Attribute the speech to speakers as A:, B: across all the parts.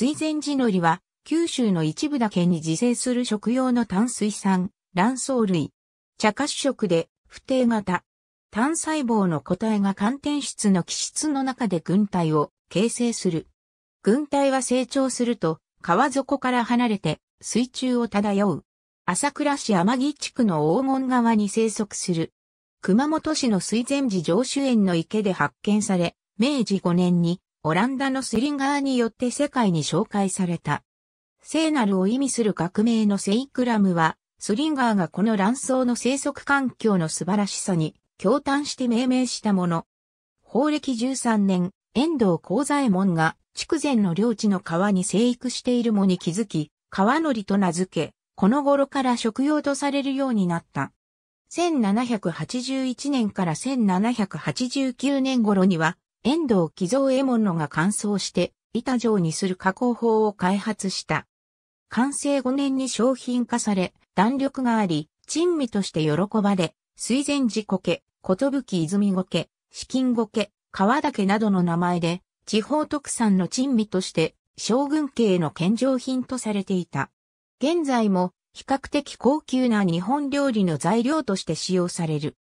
A: 水前寺のりは、九州の一部だけに自生する食用の炭水酸、卵巣類。茶褐色で、不定型。単細胞の個体が寒天質の気質の中で軍隊を形成する。軍隊は成長すると、川底から離れて水中を漂う。朝倉市天城地区の黄金川に生息する。熊本市の水前寺上州園の池で発見され、明治5年にオランダのスリンガーによって世界に紹介された。聖なるを意味する学名のセイクラムは、スリンガーがこの卵巣の生息環境の素晴らしさに共嘆して命名したもの。法暦13年、遠藤幸左衛門が筑前の領地の川に生育しているもに気づき、川のりと名付け、この頃から食用とされるようになった。1781年から1789年頃には、遠藤寄贈絵物門のが乾燥して板状にする加工法を開発した。完成5年に商品化され、弾力があり、珍味として喜ばれ、水前寺苔、寿泉苔、資金苔、川岳などの名前で、地方特産の珍味として、将軍家への献上品とされていた。現在も、比較的高級な日本料理の材料として使用される。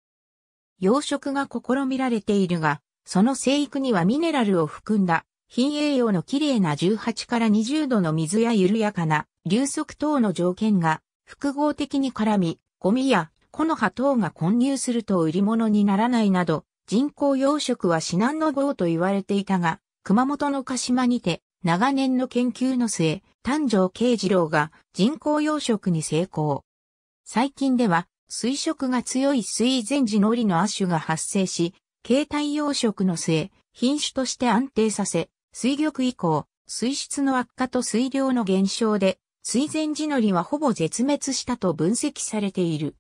A: 養殖が試みられているが、その生育にはミネラルを含んだ、品栄養の綺麗な18から20度の水や緩やかな流速等の条件が複合的に絡み、ゴミや木の葉等が混入すると売り物にならないなど、人工養殖は至難の業と言われていたが、熊本の鹿島にて、長年の研究の末、丹上慶次郎が人工養殖に成功。最近では、水色が強い水前寺のりの亜種が発生し、形態養殖の末、品種として安定させ、水玉以降、水質の悪化と水量の減少で、水前地のりはほぼ絶滅したと分析されている。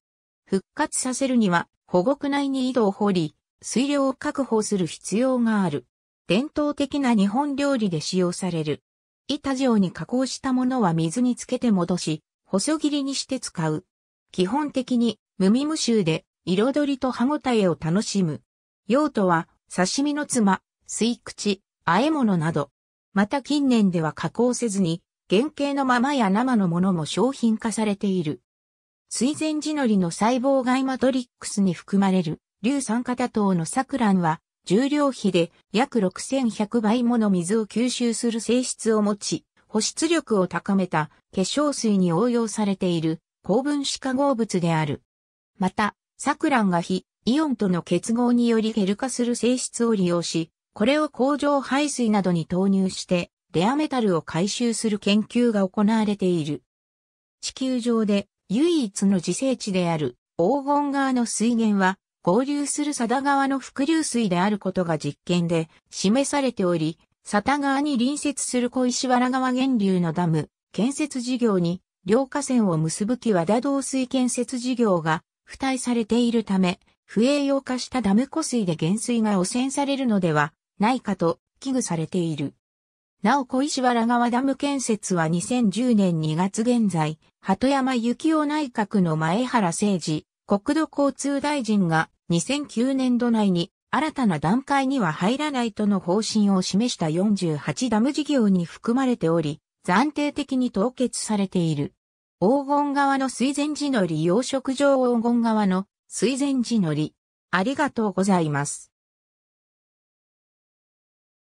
A: 復活させるには、保護区内に井戸を掘り、水量を確保する必要がある。伝統的な日本料理で使用される。板状に加工したものは水につけて戻し、細切りにして使う。基本的に無味無臭で彩りと歯ごたえを楽しむ。用途は、刺身のつま、吸い口、和え物など。また近年では加工せずに、原型のままや生のものも商品化されている。水前寺のりの細胞外マトリックスに含まれる、硫酸型糖のサクランは、重量比で約6100倍もの水を吸収する性質を持ち、保湿力を高めた化粧水に応用されている高分子化合物である。また、サクランが非イオンとの結合によりゲル化する性質を利用し、これを工場排水などに投入して、レアメタルを回収する研究が行われている。地球上で唯一の自生地である黄金川の水源は合流する佐田川の伏流水であることが実験で示されており、佐田川に隣接する小石原川源流のダム建設事業に両河川を結ぶ木和田道水建設事業が付帯されているため、不栄養化したダム湖水で減水が汚染されるのではないかと危惧されている。なお小石原川ダム建設は2010年2月現在、鳩山幸夫内閣の前原誠治、国土交通大臣が2009年度内に新たな段階には入らないとの方針を示した48ダム事業に含まれており、暫定的に凍結されている。黄金川の水前寺の利用殖場黄金川の水前寺のり。ありがとうございます。